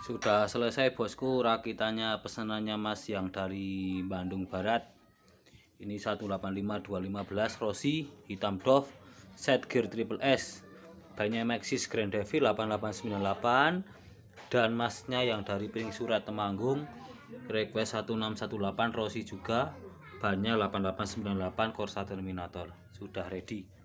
Sudah selesai bosku rakitannya pesanannya Mas yang dari Bandung Barat. Ini 185215 Rossi hitam doff set gear triple S. Banyak Maxis Grand Devi 8898 dan masnya yang dari Pring Surat Temanggung request 1618 Rossi juga banyak 8898 Corsa Terminator. Sudah ready.